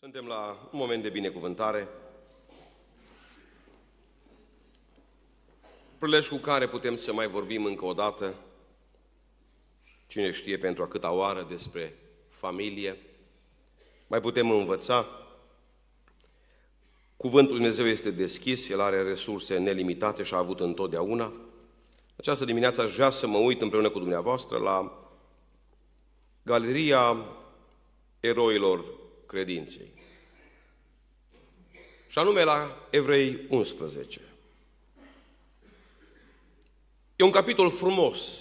Suntem la un moment de binecuvântare, prilej cu care putem să mai vorbim încă o dată, cine știe pentru a câta oară despre familie, mai putem învăța. Cuvântul Dumnezeu este deschis, El are resurse nelimitate și a avut întotdeauna. Această dimineață aș vrea să mă uit împreună cu dumneavoastră la galeria eroilor credinței. Și anume la Evrei 11. E un capitol frumos,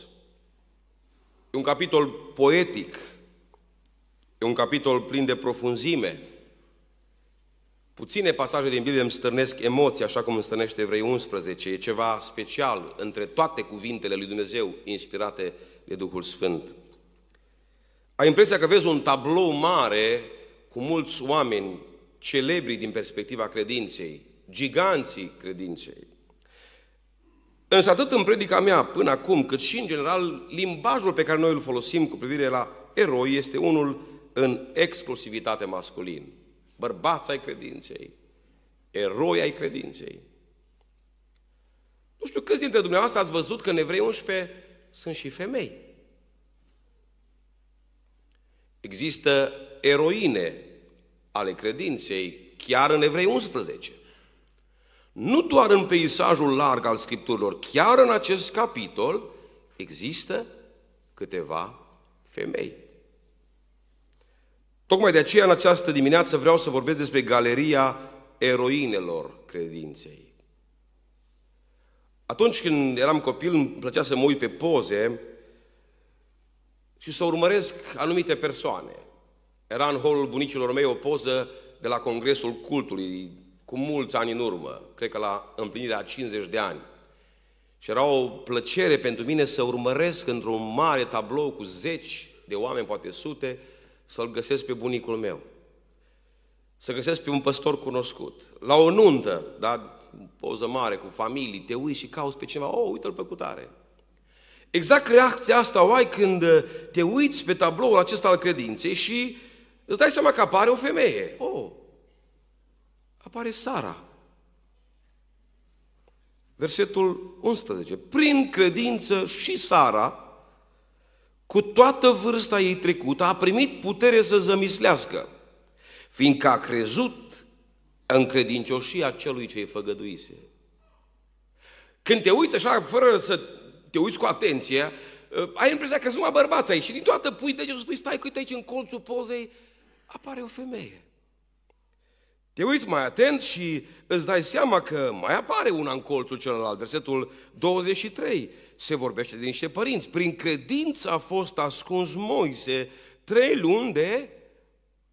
e un capitol poetic, e un capitol plin de profunzime. Puține pasaje din Biblie îmi stârnesc emoții, așa cum îmi stârnește Evrei 11. E ceva special între toate cuvintele lui Dumnezeu inspirate de Duhul Sfânt. Ai impresia că vezi un tablou mare cu mulți oameni celebri din perspectiva credinței, giganții credinței. Însă atât în predica mea până acum, cât și în general, limbajul pe care noi îl folosim cu privire la eroi este unul în exclusivitate masculin. Bărbați ai credinței, eroi ai credinței. Nu știu câți dintre dumneavoastră ați văzut că în Evrei 11 sunt și femei. Există eroine ale credinței, chiar în Evrei 11. Nu doar în peisajul larg al Scripturilor, chiar în acest capitol există câteva femei. Tocmai de aceea în această dimineață vreau să vorbesc despre galeria eroinelor credinței. Atunci când eram copil, îmi plăcea să mă uit pe poze și să urmăresc anumite persoane. Era în holul bunicilor mei o poză de la Congresul Cultului, cu mulți ani în urmă, cred că la împlinirea 50 de ani. Și era o plăcere pentru mine să urmăresc într-un mare tablou cu zeci de oameni, poate sute, să-l găsesc pe bunicul meu. Să găsesc pe un păstor cunoscut. La o nuntă, da, poză mare, cu familii, te uiți și cauți pe cineva, oh, uite-l pe cutare. Exact reacția asta o ai când uh, te uiți pe tabloul acesta al credinței și Îți dai seama că apare o femeie. Oh, apare Sara. Versetul 11. Prin credință și Sara, cu toată vârsta ei trecută, a primit putere să zămislească, fiindcă a crezut în credincioșia celui ce îi făgăduise. Când te uiți așa, fără să te uiți cu atenție, ai impresia că sunt numai bărbați aici și din toată pui degetul, spui, stai, uite aici în colțul pozei, apare o femeie. Te uiți mai atent și îți dai seama că mai apare una în colțul celălalt. Versetul 23 se vorbește din niște părinți. Prin credință a fost ascuns Moise trei luni de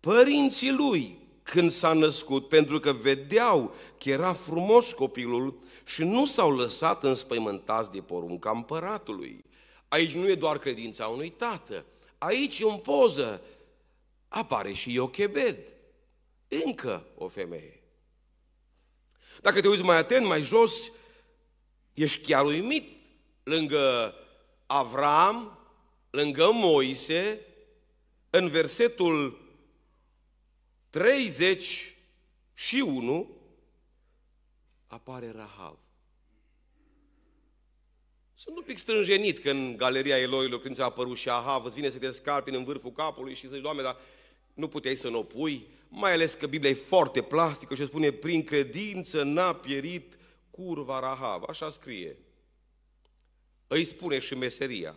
părinții lui când s-a născut, pentru că vedeau că era frumos copilul și nu s-au lăsat înspăimântați de porunca împăratului. Aici nu e doar credința unui tată, aici e o poză apare și Iochebed, încă o femeie. Dacă te uiți mai atent, mai jos, ești chiar uimit lângă Avram, lângă Moise, în versetul 30 și 1 apare Rahav. Sunt un pic strânjenit când în galeria Eloilor, când ți-a apărut și Ahav, îți vine să te scarpi în vârful capului și să zici, Doamne, dar nu puteai să nu o pui, mai ales că Biblia e foarte plastică și spune prin credință n-a pierit curva Rahav. Așa scrie. Îi spune și meseria.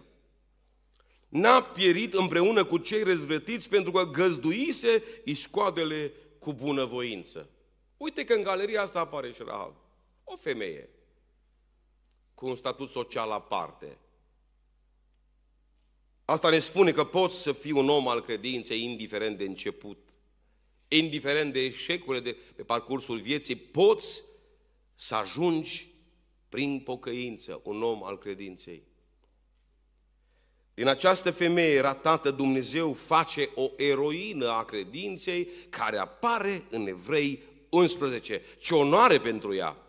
N-a pierit împreună cu cei răzvrătiți pentru că găzduise iscoadele cu bunăvoință. Uite că în galeria asta apare și Rahav. O femeie cu un statut social aparte. Asta ne spune că poți să fii un om al credinței indiferent de început, indiferent de eșecurile de pe parcursul vieții, poți să ajungi prin pocăință un om al credinței. Din această femeie ratată, Dumnezeu face o eroină a credinței care apare în Evrei 11. Ce onoare pentru ea!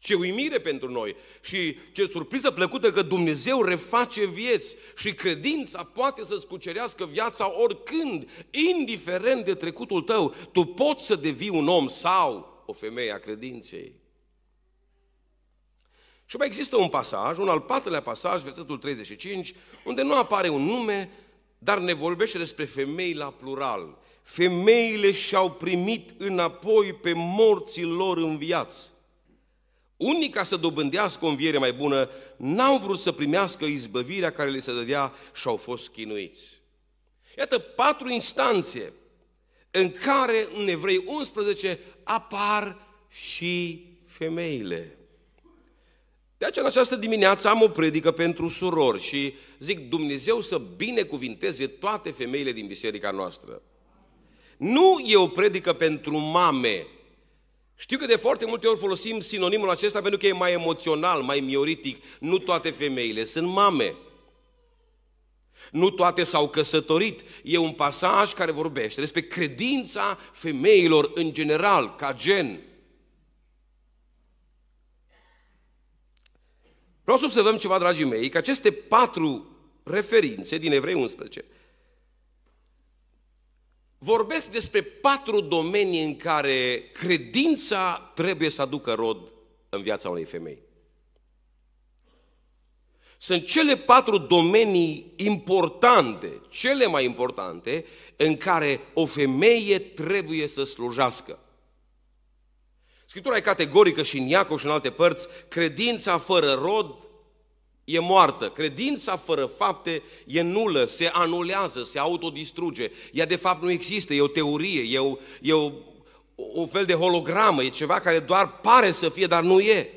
Ce uimire pentru noi și ce surpriză plăcută că Dumnezeu reface vieți și credința poate să-ți cucerească viața oricând, indiferent de trecutul tău. Tu poți să devii un om sau o femeie a credinței. Și mai există un pasaj, un al patrulea pasaj, versetul 35, unde nu apare un nume, dar ne vorbește despre femei la plural. Femeile și-au primit înapoi pe morții lor în viață. Unii, ca să dobândească o înviere mai bună, n-au vrut să primească izbăvirea care le se dădea și au fost chinuiți. Iată patru instanțe în care în Evrei 11 apar și femeile. De aceea, în această dimineață am o predică pentru surori și zic Dumnezeu să binecuvinteze toate femeile din biserica noastră. Nu e o predică pentru mame, știu că de foarte multe ori folosim sinonimul acesta pentru că e mai emoțional, mai mioritic. Nu toate femeile sunt mame. Nu toate s-au căsătorit. E un pasaj care vorbește despre credința femeilor în general, ca gen. Vreau să observăm ceva, dragii mei, că aceste patru referințe din Evrei 11 vorbesc despre patru domenii în care credința trebuie să aducă rod în viața unei femei. Sunt cele patru domenii importante, cele mai importante, în care o femeie trebuie să slujească. Scriptura e categorică și în Iacov și în alte părți, credința fără rod e moartă. Credința fără fapte e nulă, se anulează, se autodistruge. Ea de fapt nu există, e o teorie, e, o, e o, un fel de hologramă, e ceva care doar pare să fie, dar nu e.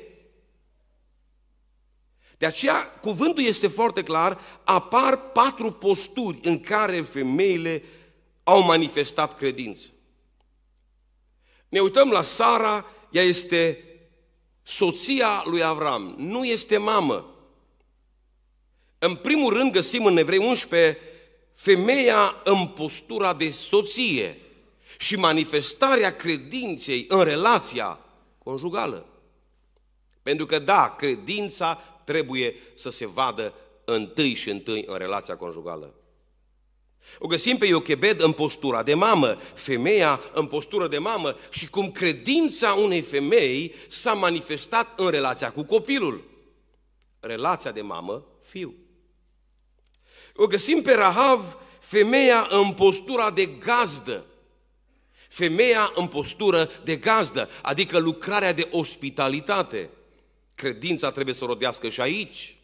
De aceea, cuvântul este foarte clar, apar patru posturi în care femeile au manifestat credință. Ne uităm la Sara, ea este soția lui Avram, nu este mamă, în primul rând găsim în Evrei 11 femeia în postura de soție și manifestarea credinței în relația conjugală. Pentru că, da, credința trebuie să se vadă întâi și întâi în relația conjugală. O găsim pe Iochebed în postura de mamă, femeia în postură de mamă și cum credința unei femei s-a manifestat în relația cu copilul. Relația de mamă, fiu. O găsim pe Rahav, femeia în postura de gazdă. Femeia în postură de gazdă, adică lucrarea de ospitalitate. Credința trebuie să rodească și aici.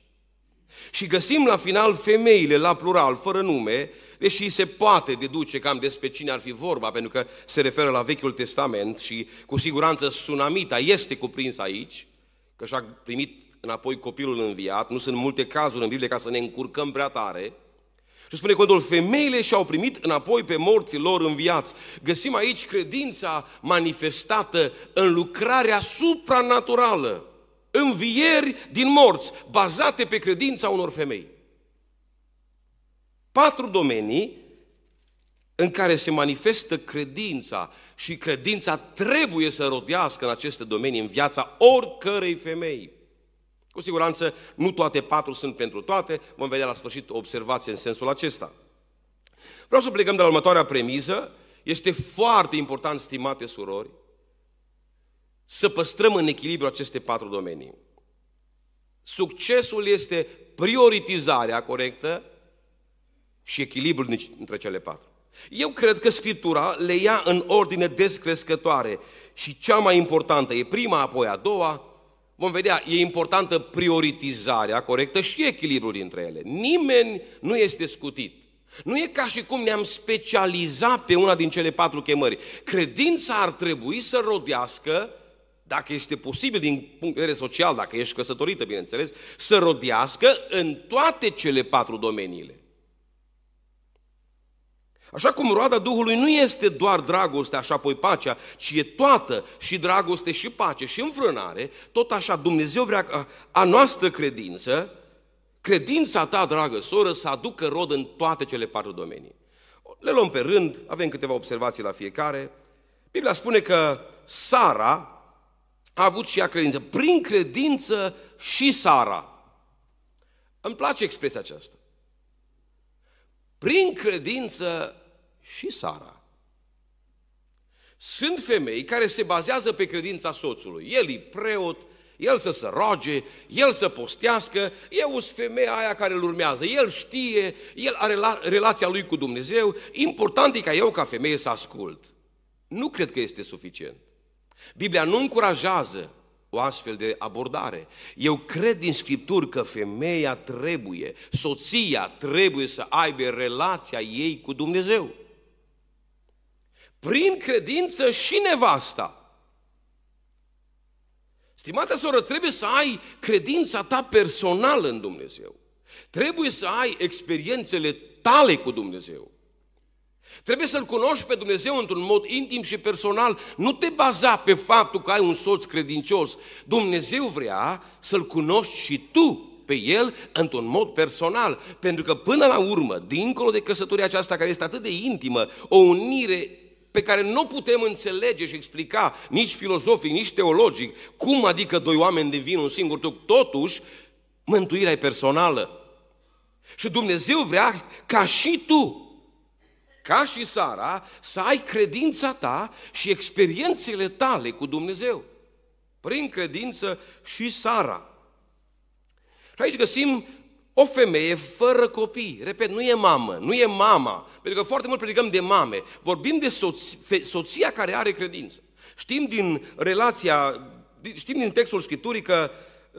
Și găsim la final femeile, la plural, fără nume, deși se poate deduce cam despre cine ar fi vorba, pentru că se referă la Vechiul Testament și cu siguranță Sunamita este cuprins aici, că și-a primit înapoi copilul înviat, nu sunt multe cazuri în Biblie ca să ne încurcăm prea tare, și spune că femeile și-au primit înapoi pe morții lor înviați. Găsim aici credința manifestată în lucrarea supranaturală, învieri din morți, bazate pe credința unor femei. Patru domenii în care se manifestă credința și credința trebuie să rodească în aceste domenii, în viața oricărei femei. Cu siguranță, nu toate patru sunt pentru toate, vom vedea la sfârșit o observație în sensul acesta. Vreau să plecăm de la următoarea premiză. Este foarte important, stimate surori, să păstrăm în echilibru aceste patru domenii. Succesul este prioritizarea corectă și echilibrul între cele patru. Eu cred că Scriptura le ia în ordine descrescătoare și cea mai importantă e prima, apoi a doua, Vom vedea, e importantă prioritizarea corectă și echilibrul dintre ele. Nimeni nu este scutit. Nu e ca și cum ne-am specializat pe una din cele patru chemări. Credința ar trebui să rodească, dacă este posibil din punct de vedere social, dacă ești căsătorită, bineînțeles, să rodească în toate cele patru domeniile. Așa cum roada Duhului nu este doar dragoste așa apoi pacea, ci e toată și dragoste și pace și înfrânare, tot așa Dumnezeu vrea a, a noastră credință, credința ta, dragă soră, să aducă rod în toate cele patru domenii. Le luăm pe rând, avem câteva observații la fiecare. Biblia spune că Sara a avut și ea credință. Prin credință și Sara. Îmi place expresia aceasta prin credință și Sara. Sunt femei care se bazează pe credința soțului. El e preot, el să se roage, el să postească, eu sunt femeia aia care îl urmează, el știe, el are la, relația lui cu Dumnezeu, important e ca eu ca femeie să ascult. Nu cred că este suficient. Biblia nu încurajează o astfel de abordare. Eu cred din Scripturi că femeia trebuie, soția trebuie să aibă relația ei cu Dumnezeu. Prin credință și nevasta. Stimată soră, trebuie să ai credința ta personală în Dumnezeu. Trebuie să ai experiențele tale cu Dumnezeu. Trebuie să-L cunoști pe Dumnezeu într-un mod intim și personal. Nu te baza pe faptul că ai un soț credincios. Dumnezeu vrea să-L cunoști și tu pe el într-un mod personal. Pentru că până la urmă, dincolo de căsătoria aceasta care este atât de intimă, o unire pe care nu putem înțelege și explica nici filozofic, nici teologic, cum adică doi oameni devin un singur trup, totuși mântuirea e personală. Și Dumnezeu vrea ca și tu ca și Sara, să ai credința ta și experiențele tale cu Dumnezeu. Prin credință și Sara. Și aici găsim o femeie fără copii, repet, nu e mamă, nu e mama, pentru că foarte mult predicăm de mame, vorbim de soț- soția care are credință. Știm din relația, știm din textul Scripturii că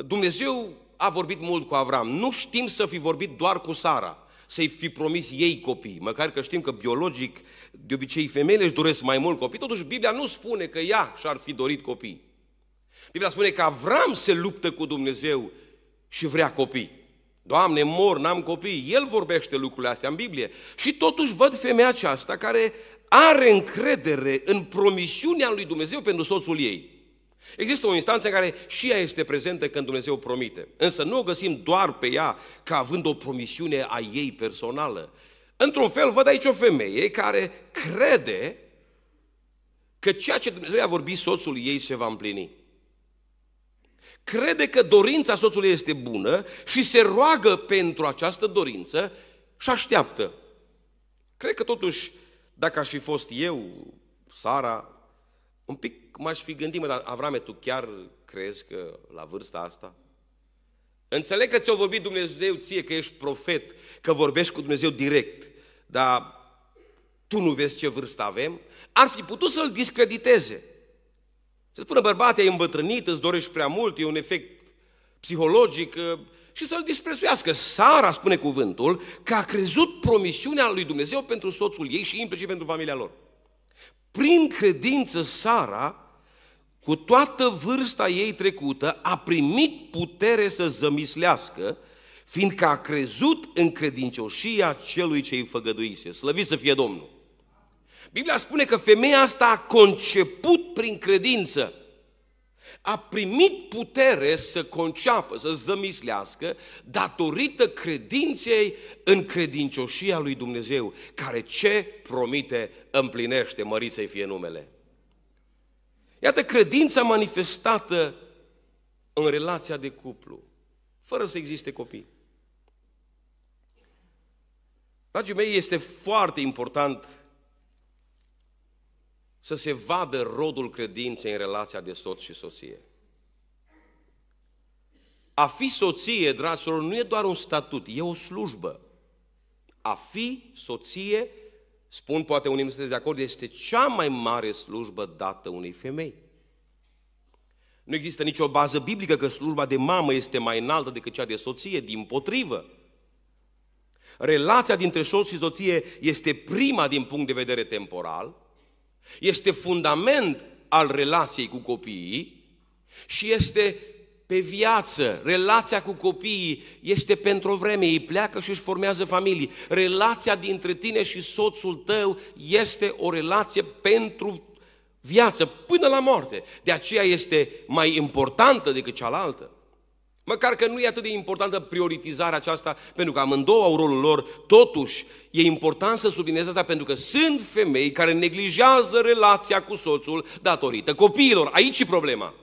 Dumnezeu a vorbit mult cu Avram, nu știm să fi vorbit doar cu Sara să-i fi promis ei copii, măcar că știm că biologic, de obicei, femeile își doresc mai mult copii, totuși Biblia nu spune că ea și-ar fi dorit copii. Biblia spune că Avram se luptă cu Dumnezeu și vrea copii. Doamne, mor, n-am copii. El vorbește lucrurile astea în Biblie. Și totuși văd femeia aceasta care are încredere în promisiunea lui Dumnezeu pentru soțul ei. Există o instanță în care și ea este prezentă când Dumnezeu promite, însă nu o găsim doar pe ea ca având o promisiune a ei personală. Într-un fel, văd aici o femeie care crede că ceea ce Dumnezeu i-a vorbit soțul ei se va împlini. Crede că dorința soțului este bună și se roagă pentru această dorință și așteaptă. Cred că totuși, dacă aș fi fost eu, Sara, un pic m-aș fi gândit, mă, dar Avrame, tu chiar crezi că la vârsta asta? Înțeleg că ți-a vorbit Dumnezeu ție, că ești profet, că vorbești cu Dumnezeu direct, dar tu nu vezi ce vârstă avem? Ar fi putut să-l discrediteze. Să spună, bărbate, ai îmbătrânit, îți dorești prea mult, e un efect psihologic uh, și să-l disprețuiască. Sara, spune cuvântul, că a crezut promisiunea lui Dumnezeu pentru soțul ei și implicit pentru familia lor. Prin credință, Sara cu toată vârsta ei trecută, a primit putere să zămislească, fiindcă a crezut în credincioșia celui ce îi făgăduise. Slăvit să fie Domnul! Biblia spune că femeia asta a conceput prin credință. A primit putere să conceapă, să zămislească, datorită credinței în credincioșia lui Dumnezeu, care ce promite împlinește, măriți să fie numele. Iată credința manifestată în relația de cuplu, fără să existe copii. Dragii mei, este foarte important să se vadă rodul credinței în relația de soț și soție. A fi soție, dragilor, nu e doar un statut, e o slujbă. A fi soție spun poate unii nu sunteți de acord, este cea mai mare slujbă dată unei femei. Nu există nicio bază biblică că slujba de mamă este mai înaltă decât cea de soție, din potrivă. Relația dintre soț și soție este prima din punct de vedere temporal, este fundament al relației cu copiii și este pe viață, relația cu copiii este pentru o vreme, ei pleacă și își formează familii. Relația dintre tine și soțul tău este o relație pentru viață, până la moarte. De aceea este mai importantă decât cealaltă. Măcar că nu e atât de importantă prioritizarea aceasta, pentru că amândouă au rolul lor, totuși e important să subliniez asta pentru că sunt femei care neglijează relația cu soțul datorită copiilor. Aici e problema.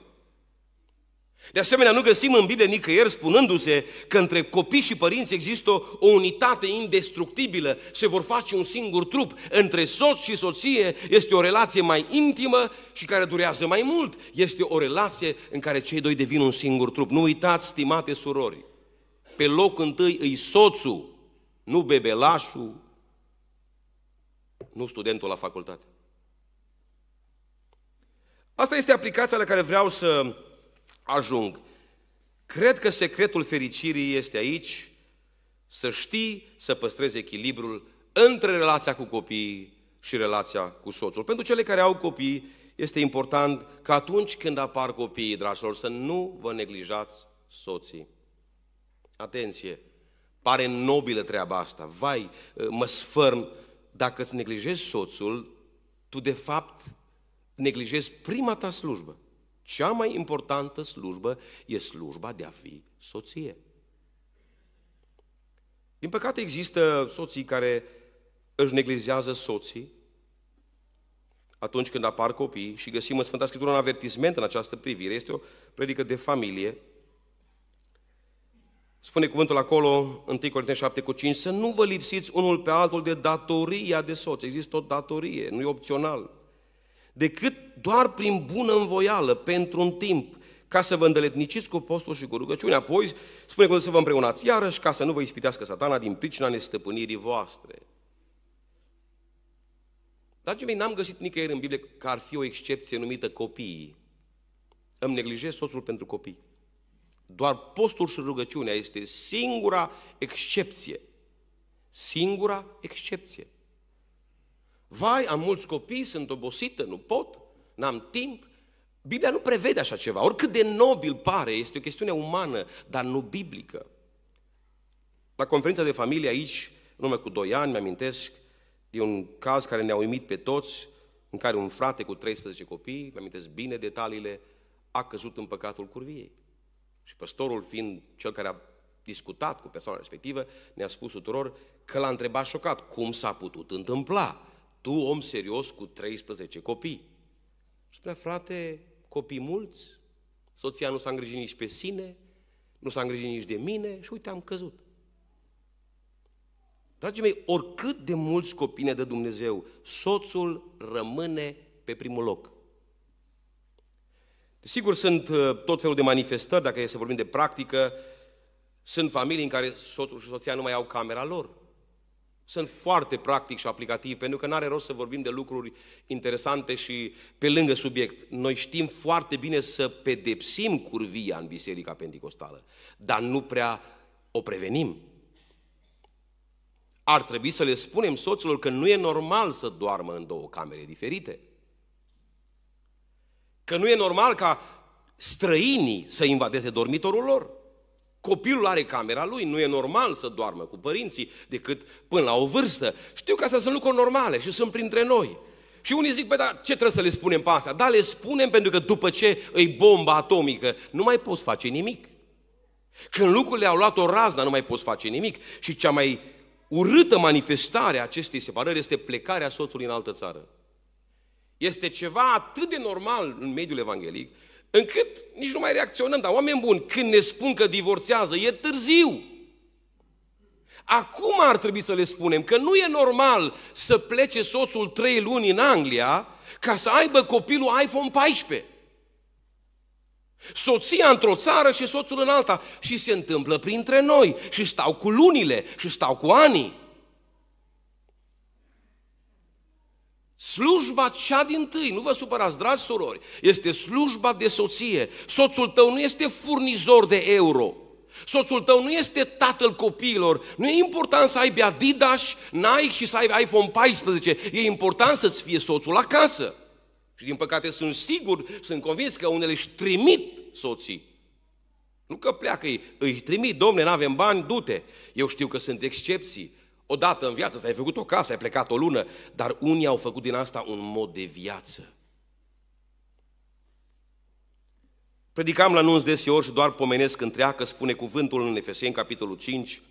De asemenea, nu găsim în Biblie nicăieri spunându-se că între copii și părinți există o, unitate indestructibilă, se vor face un singur trup. Între soț și soție este o relație mai intimă și care durează mai mult. Este o relație în care cei doi devin un singur trup. Nu uitați, stimate surori, pe loc întâi îi soțul, nu bebelașul, nu studentul la facultate. Asta este aplicația la care vreau să ajung. Cred că secretul fericirii este aici, să știi să păstrezi echilibrul între relația cu copiii și relația cu soțul. Pentru cele care au copii, este important că atunci când apar copiii, dragilor, să nu vă neglijați soții. Atenție! Pare nobilă treaba asta. Vai, mă sfărm. Dacă îți neglijezi soțul, tu de fapt neglijezi prima ta slujbă. Cea mai importantă slujbă e slujba de a fi soție. Din păcate există soții care își neglizează soții atunci când apar copii și găsim în Sfânta Scriptură un avertisment în această privire. Este o predică de familie. Spune cuvântul acolo, 1 Corinteni 7 cu 5, să nu vă lipsiți unul pe altul de datoria de soț. Există o datorie, nu e opțional decât doar prin bună învoială, pentru un timp, ca să vă îndeletniciți cu postul și cu rugăciune. Apoi spune că să vă împreunați iarăși, ca să nu vă ispitească satana din pricina nestăpânirii voastre. Dragii mei, n-am găsit nicăieri în Biblie că ar fi o excepție numită copiii. Îmi neglijez soțul pentru copii. Doar postul și rugăciunea este singura excepție. Singura excepție. Vai, am mulți copii, sunt obosită, nu pot, n-am timp. Biblia nu prevede așa ceva. Oricât de nobil pare, este o chestiune umană, dar nu biblică. La conferința de familie aici, în urmă cu doi ani, mi-amintesc de un caz care ne-a uimit pe toți, în care un frate cu 13 copii, mi-amintesc bine detaliile, a căzut în păcatul curviei. Și păstorul, fiind cel care a discutat cu persoana respectivă, ne-a spus tuturor că l-a întrebat șocat cum s-a putut întâmpla tu om serios cu 13 copii. Și spunea, frate, copii mulți, soția nu s-a îngrijit nici pe sine, nu s-a îngrijit nici de mine și uite, am căzut. Dragii mei, oricât de mulți copii ne dă Dumnezeu, soțul rămâne pe primul loc. Sigur, sunt uh, tot felul de manifestări, dacă e să vorbim de practică, sunt familii în care soțul și soția nu mai au camera lor. Sunt foarte practic și aplicativ, pentru că nu are rost să vorbim de lucruri interesante și pe lângă subiect. Noi știm foarte bine să pedepsim curvia în Biserica Pentecostală, dar nu prea o prevenim. Ar trebui să le spunem soților că nu e normal să doarmă în două camere diferite. Că nu e normal ca străinii să invadeze dormitorul lor. Copilul are camera lui, nu e normal să doarmă cu părinții decât până la o vârstă. Știu că astea sunt lucruri normale și sunt printre noi. Și unii zic, păi, dar ce trebuie să le spunem pe astea? Da, le spunem pentru că după ce îi bomba atomică, nu mai poți face nimic. Când lucrurile au luat o raznă, nu mai poți face nimic. Și cea mai urâtă manifestare a acestei separări este plecarea soțului în altă țară. Este ceva atât de normal în mediul evanghelic, încât nici nu mai reacționăm. Dar oameni buni, când ne spun că divorțează, e târziu. Acum ar trebui să le spunem că nu e normal să plece soțul trei luni în Anglia ca să aibă copilul iPhone 14. Soția într-o țară și soțul în alta. Și se întâmplă printre noi. Și stau cu lunile, și stau cu anii. Slujba cea din tâi, nu vă supărați, dragi sorori, este slujba de soție. Soțul tău nu este furnizor de euro. Soțul tău nu este tatăl copiilor. Nu e important să ai Adidas, Nike și să ai iPhone 14. E important să-ți fie soțul acasă. Și din păcate sunt sigur, sunt convins că unele își trimit soții. Nu că pleacă ei, îi trimit, domne, nu avem bani, du-te. Eu știu că sunt excepții, o dată în viață ți-ai făcut o casă, ai plecat o lună, dar unii au făcut din asta un mod de viață. Predicam la nunți deseori și doar pomenesc întreagă, spune cuvântul în Efeseni, capitolul 5,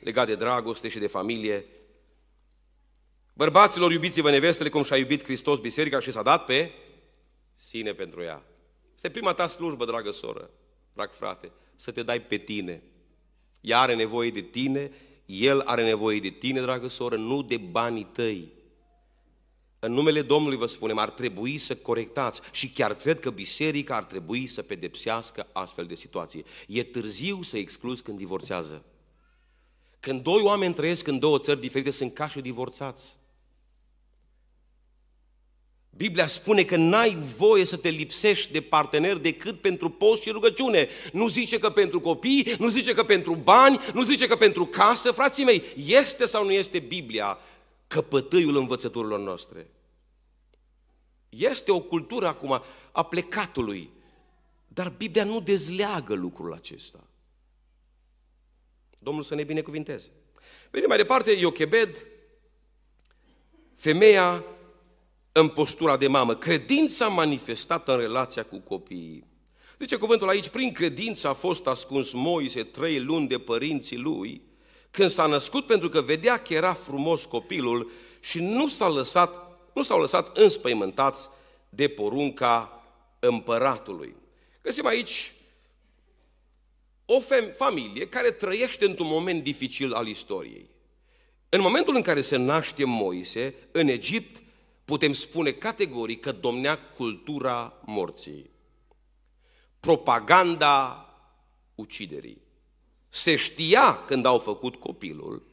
legat de dragoste și de familie. Bărbaților, iubiți-vă nevestele cum și-a iubit Hristos biserica și s-a dat pe sine pentru ea. Este prima ta slujbă, dragă soră, drag frate, să te dai pe tine. Ea are nevoie de tine, el are nevoie de tine, dragă soră, nu de banii tăi. În numele Domnului vă spunem, ar trebui să corectați și chiar cred că biserica ar trebui să pedepsească astfel de situație. E târziu să excluzi când divorțează. Când doi oameni trăiesc în două țări diferite, sunt ca și divorțați. Biblia spune că n-ai voie să te lipsești de partener decât pentru post și rugăciune. Nu zice că pentru copii, nu zice că pentru bani, nu zice că pentru casă. Frații mei, este sau nu este Biblia căpătâiul învățăturilor noastre? Este o cultură acum a plecatului, dar Biblia nu dezleagă lucrul acesta. Domnul să ne binecuvinteze. Venim mai departe, Iochebed, femeia în postura de mamă, credința manifestată în relația cu copiii. Zice cuvântul aici, prin credință a fost ascuns Moise trei luni de părinții lui, când s-a născut pentru că vedea că era frumos copilul și nu, s-a lăsat, nu s-au lăsat înspăimântați de porunca împăratului. Găsim aici o familie care trăiește într-un moment dificil al istoriei. În momentul în care se naște Moise, în Egipt, putem spune categoric că domnea cultura morții. Propaganda uciderii. Se știa când au făcut copilul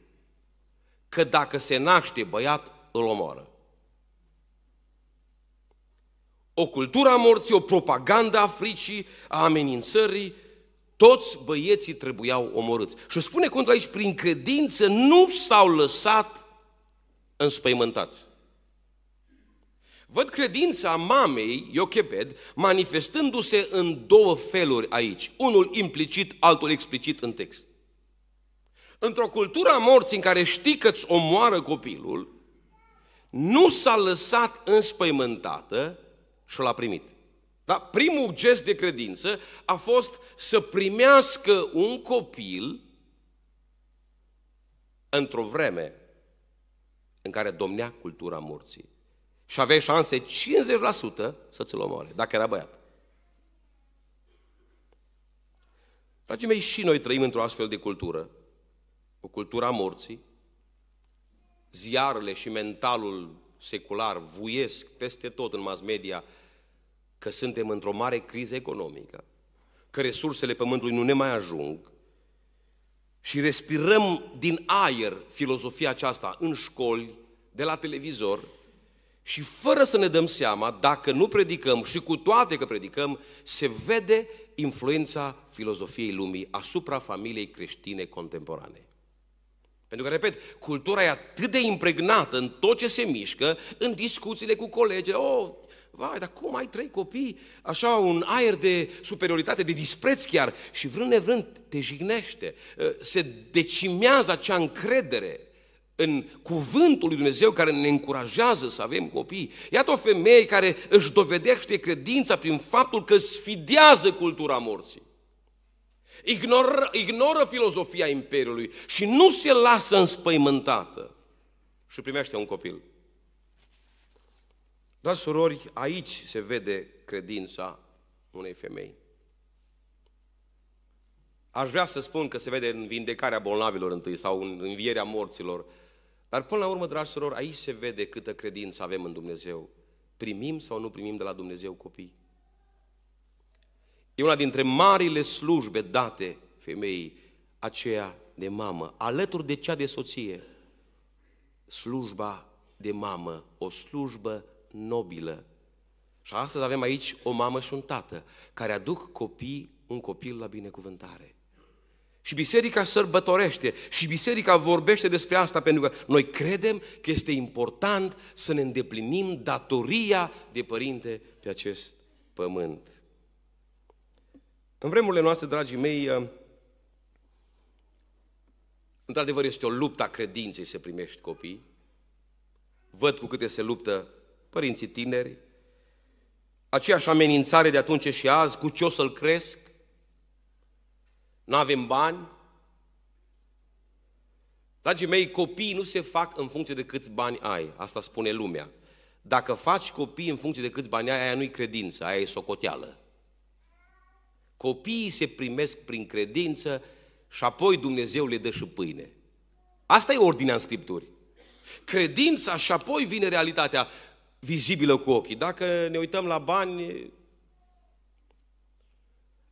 că dacă se naște băiat, îl omoară. O cultură a morții, o propagandă a fricii, a amenințării, toți băieții trebuiau omorâți. Și spune că aici, prin credință nu s-au lăsat înspăimântați. Văd credința mamei Iochebed manifestându-se în două feluri aici, unul implicit, altul explicit în text. Într-o cultură a morții în care știi că îți omoară copilul, nu s-a lăsat înspăimântată și l-a primit. Dar primul gest de credință a fost să primească un copil într-o vreme în care domnea cultura morții și aveai șanse 50% să ți-l omoare, dacă era băiat. Dragii mei, și noi trăim într-o astfel de cultură, o cultură a morții, ziarele și mentalul secular vuiesc peste tot în mass media că suntem într-o mare criză economică, că resursele pământului nu ne mai ajung și respirăm din aer filozofia aceasta în școli, de la televizor, și fără să ne dăm seama, dacă nu predicăm și cu toate că predicăm, se vede influența filozofiei lumii asupra familiei creștine contemporane. Pentru că, repet, cultura e atât de impregnată în tot ce se mișcă, în discuțiile cu colegi. Oh, vai, dar cum ai trei copii? Așa, un aer de superioritate, de dispreț chiar. Și vrând nevrând te jignește. Eh, se decimează acea încredere în cuvântul lui Dumnezeu care ne încurajează să avem copii. Iată o femeie care își dovedește credința prin faptul că sfidează cultura morții. Ignoră, ignoră filozofia imperiului și nu se lasă înspăimântată și primește un copil. Dragi surori, aici se vede credința unei femei. Aș vrea să spun că se vede în vindecarea bolnavilor întâi sau în învierea morților, dar până la urmă, dragi aici se vede câtă credință avem în Dumnezeu. Primim sau nu primim de la Dumnezeu copii? E una dintre marile slujbe date femeii, aceea de mamă, alături de cea de soție. Slujba de mamă, o slujbă nobilă. Și astăzi avem aici o mamă și un tată care aduc copii, un copil la binecuvântare. Și biserica sărbătorește și biserica vorbește despre asta pentru că noi credem că este important să ne îndeplinim datoria de părinte pe acest pământ. În vremurile noastre, dragii mei, uh, într-adevăr este o luptă a credinței să primești copii. Văd cu câte se luptă părinții tineri, aceeași amenințare de atunci și azi, cu ce o să-l cresc, nu avem bani. Dragii mei, copiii nu se fac în funcție de câți bani ai, asta spune lumea. Dacă faci copii în funcție de câți bani ai, aia nu-i credință, aia e socoteală. Copiii se primesc prin credință și apoi Dumnezeu le dă și pâine. Asta e ordinea în Scripturi. Credința și apoi vine realitatea vizibilă cu ochii. Dacă ne uităm la bani,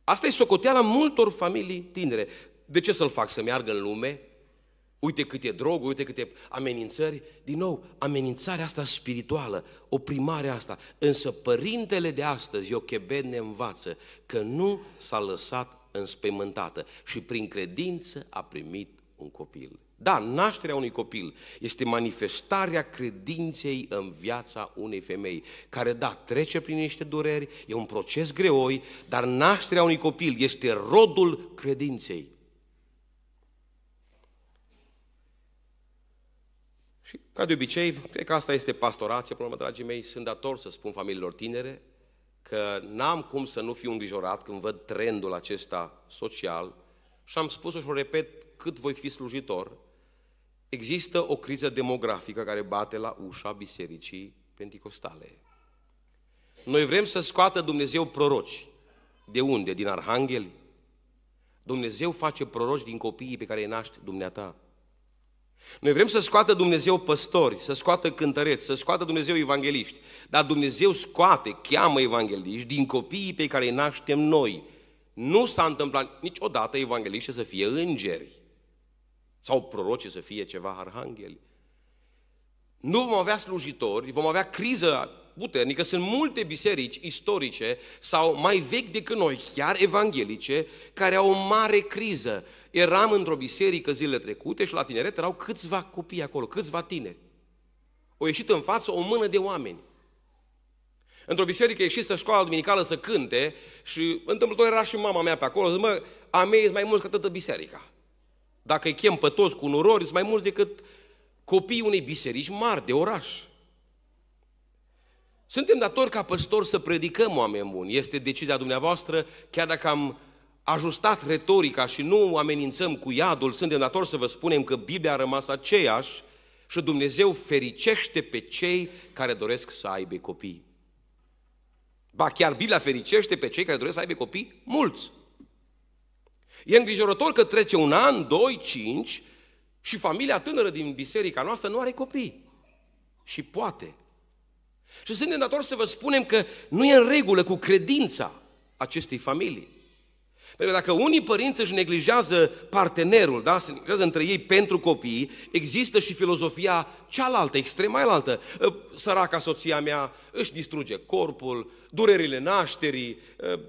Asta e socoteala multor familii tinere. De ce să-l fac să meargă în lume? Uite câte droguri, uite câte amenințări. Din nou, amenințarea asta spirituală, oprimarea asta. Însă părintele de astăzi, Iochebed, ne învață că nu s-a lăsat înspăimântată și prin credință a primit un copil. Da, nașterea unui copil este manifestarea credinței în viața unei femei, care, da, trece prin niște dureri, e un proces greoi, dar nașterea unui copil este rodul credinței. Și, ca de obicei, cred că asta este pastorația, până la dragii mei, sunt dator să spun familiilor tinere că n-am cum să nu fiu îngrijorat când văd trendul acesta social și am spus-o și o repet cât voi fi slujitor, Există o criză demografică care bate la ușa bisericii penticostale. Noi vrem să scoată Dumnezeu proroci. De unde? Din arhangeli. Dumnezeu face proroci din copiii pe care îi naști dumneata. Noi vrem să scoată Dumnezeu păstori, să scoată cântăreți, să scoată Dumnezeu evangeliști. Dar Dumnezeu scoate, cheamă evangeliști din copiii pe care îi naștem noi. Nu s-a întâmplat niciodată evangeliști să fie îngeri. Sau prorocii să fie ceva arhangheli. Nu vom avea slujitori, vom avea criză puternică. Sunt multe biserici istorice sau mai vechi decât noi, chiar evanghelice, care au o mare criză. Eram într-o biserică zilele trecute și la tineret erau câțiva copii acolo, câțiva tineri. O ieșit în față o mână de oameni. Într-o biserică ieșit să școala duminicală să cânte și întâmplător era și mama mea pe acolo, zic, mă, amei mai mult ca toată biserica. Dacă îi chem pe toți cu un uror, sunt mai mulți decât copiii unei biserici mari de oraș. Suntem datori ca păstori să predicăm oameni buni. Este decizia dumneavoastră, chiar dacă am ajustat retorica și nu amenințăm cu iadul, suntem datori să vă spunem că Biblia a rămas aceeași și Dumnezeu fericește pe cei care doresc să aibă copii. Ba chiar Biblia fericește pe cei care doresc să aibă copii mulți. E îngrijorător că trece un an, doi, cinci și familia tânără din biserica noastră nu are copii. Și poate. Și suntem datori să vă spunem că nu e în regulă cu credința acestei familii. Pentru că dacă unii părinți își neglijează partenerul, da? se neglijează între ei pentru copii, există și filozofia cealaltă, mai altă. Ă, săraca soția mea își distruge corpul, durerile nașterii, ă,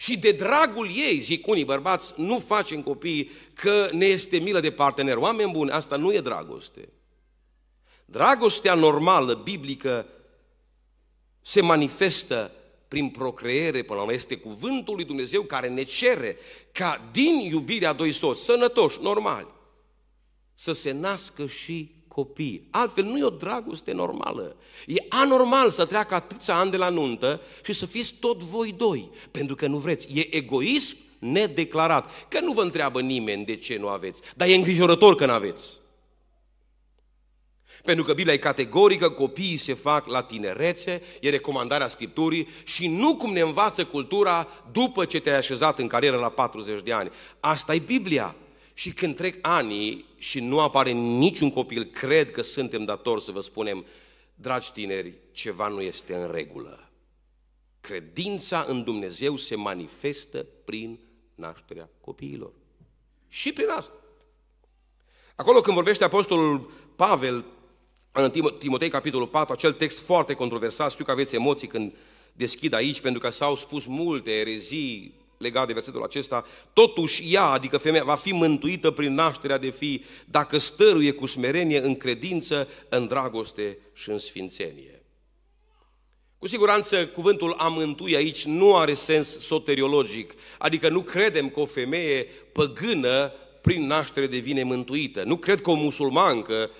și de dragul ei, zic unii bărbați, nu facem copii că ne este milă de partener. Oameni buni, asta nu e dragoste. Dragostea normală, biblică, se manifestă prin procreere, până la urmă, este cuvântul lui Dumnezeu care ne cere ca din iubirea doi soți, sănătoși, normali, să se nască și copii. Altfel, nu e o dragoste normală. E anormal să treacă atâția ani de la nuntă și să fiți tot voi doi, pentru că nu vreți. E egoism nedeclarat. Că nu vă întreabă nimeni de ce nu aveți, dar e îngrijorător că nu aveți. Pentru că Biblia e categorică, copiii se fac la tinerețe, e recomandarea Scripturii și nu cum ne învață cultura după ce te-ai așezat în carieră la 40 de ani. Asta e Biblia. Și când trec anii și nu apare niciun copil, cred că suntem datori să vă spunem, dragi tineri, ceva nu este în regulă. Credința în Dumnezeu se manifestă prin nașterea copiilor. Și prin asta. Acolo când vorbește Apostolul Pavel în Timotei capitolul 4, acel text foarte controversat, știu că aveți emoții când deschid aici, pentru că s-au spus multe erezii legat de versetul acesta, totuși ea, adică femeia, va fi mântuită prin nașterea de fii, dacă stăruie cu smerenie în credință, în dragoste și în sfințenie. Cu siguranță, cuvântul a mântui aici nu are sens soteriologic, adică nu credem că o femeie păgână prin naștere devine mântuită. Nu cred că o musulmancă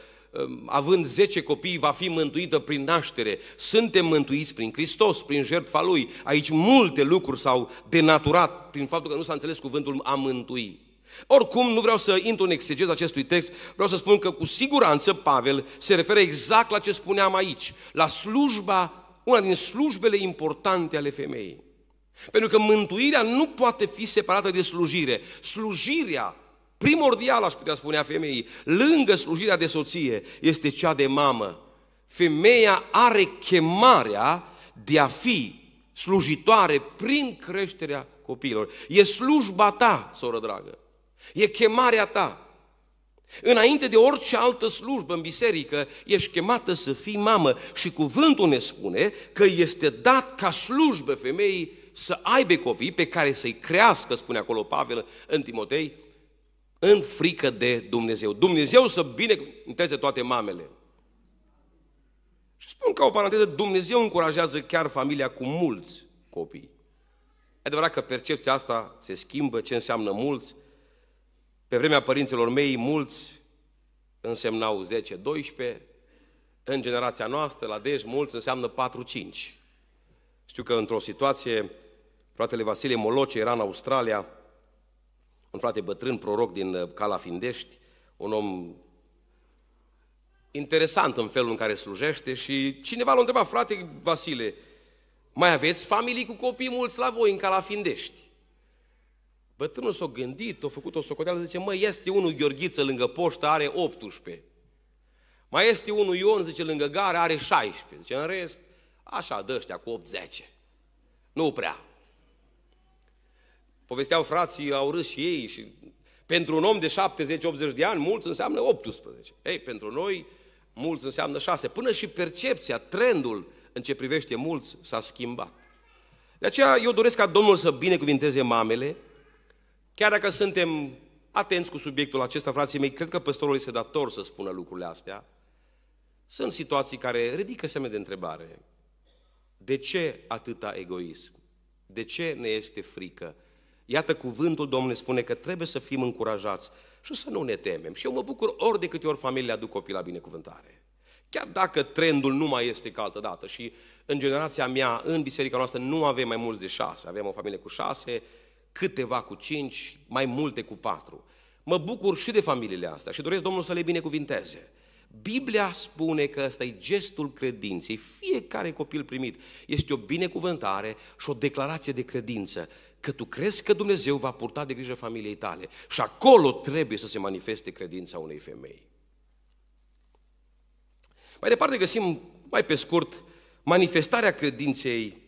având 10 copii, va fi mântuită prin naștere. Suntem mântuiți prin Hristos, prin jertfa Lui. Aici multe lucruri s-au denaturat prin faptul că nu s-a înțeles cuvântul a mântui. Oricum, nu vreau să intru în exegez acestui text, vreau să spun că cu siguranță Pavel se referă exact la ce spuneam aici, la slujba, una din slujbele importante ale femeii. Pentru că mântuirea nu poate fi separată de slujire. Slujirea primordială, aș putea spune, a femeii, lângă slujirea de soție, este cea de mamă. Femeia are chemarea de a fi slujitoare prin creșterea copiilor. E slujba ta, soră dragă. E chemarea ta. Înainte de orice altă slujbă în biserică, ești chemată să fii mamă și cuvântul ne spune că este dat ca slujbă femeii să aibă copii pe care să-i crească, spune acolo Pavel în Timotei, în frică de Dumnezeu. Dumnezeu să binecuvânteze toate mamele. Și spun ca o paranteză, Dumnezeu încurajează chiar familia cu mulți copii. E adevărat că percepția asta se schimbă, ce înseamnă mulți. Pe vremea părinților mei, mulți însemnau 10-12, în generația noastră, la Dej, deci, mulți înseamnă 4-5. Știu că într-o situație, fratele Vasile Moloce era în Australia, un frate bătrân, proroc din uh, Findești, un om interesant în felul în care slujește și cineva l-a întrebat, frate Vasile, mai aveți familii cu copii mulți la voi în Findești? Bătrânul s-a gândit, a făcut o socoteală, zice, mă, este unul Gheorghiță lângă poștă, are 18. Mai este unul Ion, zice, lângă gara, are 16. Zice, în rest, așa, dă ăștia cu 8-10. Nu prea povesteau frații, au râs și ei și pentru un om de 70-80 de ani, mulți înseamnă 18. Ei, pentru noi, mulți înseamnă 6. Până și percepția, trendul în ce privește mulți s-a schimbat. De aceea eu doresc ca Domnul să binecuvinteze mamele, chiar dacă suntem atenți cu subiectul acesta, frații mei, cred că păstorul este dator să spună lucrurile astea. Sunt situații care ridică semne de întrebare. De ce atâta egoism? De ce ne este frică? Iată cuvântul Domnului spune că trebuie să fim încurajați și să nu ne temem. Și eu mă bucur ori de câte ori familia aduc copii la binecuvântare. Chiar dacă trendul nu mai este ca altă dată și în generația mea, în biserica noastră, nu avem mai mulți de șase. Avem o familie cu șase, câteva cu cinci, mai multe cu patru. Mă bucur și de familiile astea și doresc Domnul să le binecuvinteze. Biblia spune că ăsta e gestul credinței. Fiecare copil primit este o binecuvântare și o declarație de credință că tu crezi că Dumnezeu va purta de grijă familiei tale și acolo trebuie să se manifeste credința unei femei. Mai departe găsim, mai pe scurt, manifestarea credinței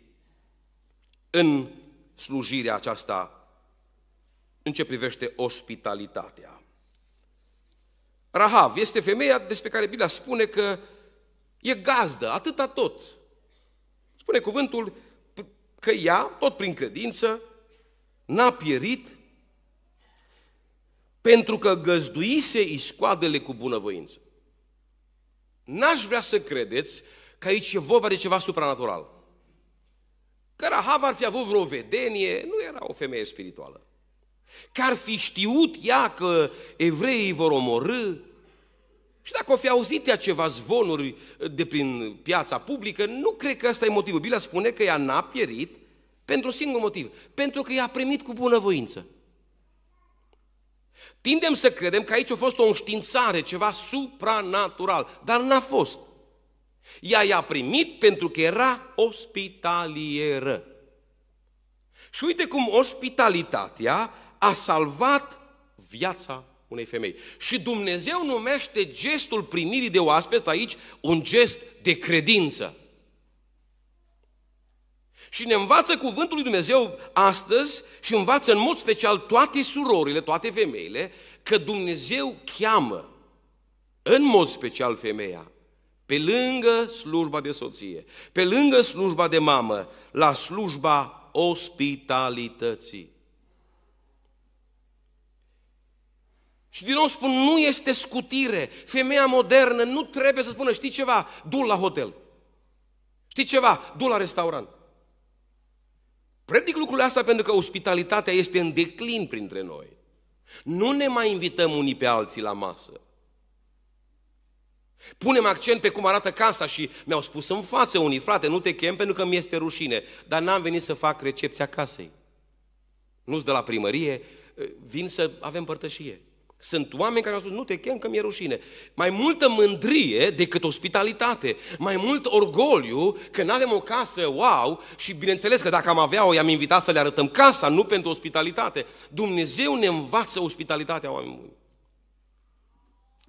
în slujirea aceasta în ce privește ospitalitatea. Rahav este femeia despre care Biblia spune că e gazdă, atâta tot. Spune cuvântul că ea, tot prin credință, n-a pierit pentru că găzduise iscoadele cu bunăvoință. N-aș vrea să credeți că aici e vorba de ceva supranatural. Că Rahav ar fi avut vreo vedenie, nu era o femeie spirituală. Că ar fi știut ea că evreii vor omorâ, și dacă o fi auzit ea ceva zvonuri de prin piața publică, nu cred că ăsta e motivul. Biblia spune că ea n-a pierit pentru un singur motiv. Pentru că i-a primit cu bunăvoință. Tindem să credem că aici a fost o înștiințare, ceva supranatural, dar n-a fost. Ea i-a primit pentru că era ospitalieră. Și uite cum ospitalitatea a salvat viața unei femei. Și Dumnezeu numește gestul primirii de oaspeți aici un gest de credință. Și ne învață cuvântul lui Dumnezeu astăzi și învață în mod special toate surorile, toate femeile, că Dumnezeu cheamă în mod special femeia, pe lângă slujba de soție, pe lângă slujba de mamă, la slujba ospitalității. Și din nou spun, nu este scutire. Femeia modernă nu trebuie să spună, știi ceva, du la hotel. Știi ceva, du la restaurant. Predic lucrurile astea pentru că ospitalitatea este în declin printre noi. Nu ne mai invităm unii pe alții la masă. Punem accent pe cum arată casa și mi-au spus în față unii, frate, nu te chem pentru că mi-este rușine, dar n-am venit să fac recepția casei. Nu-s de la primărie, vin să avem părtășie. Sunt oameni care au spus, nu te chem că mi-e rușine. Mai multă mândrie decât ospitalitate, mai mult orgoliu că nu avem o casă, wow, și bineînțeles că dacă am avea-o, i-am invitat să le arătăm casa, nu pentru ospitalitate. Dumnezeu ne învață ospitalitatea oamenilor buni.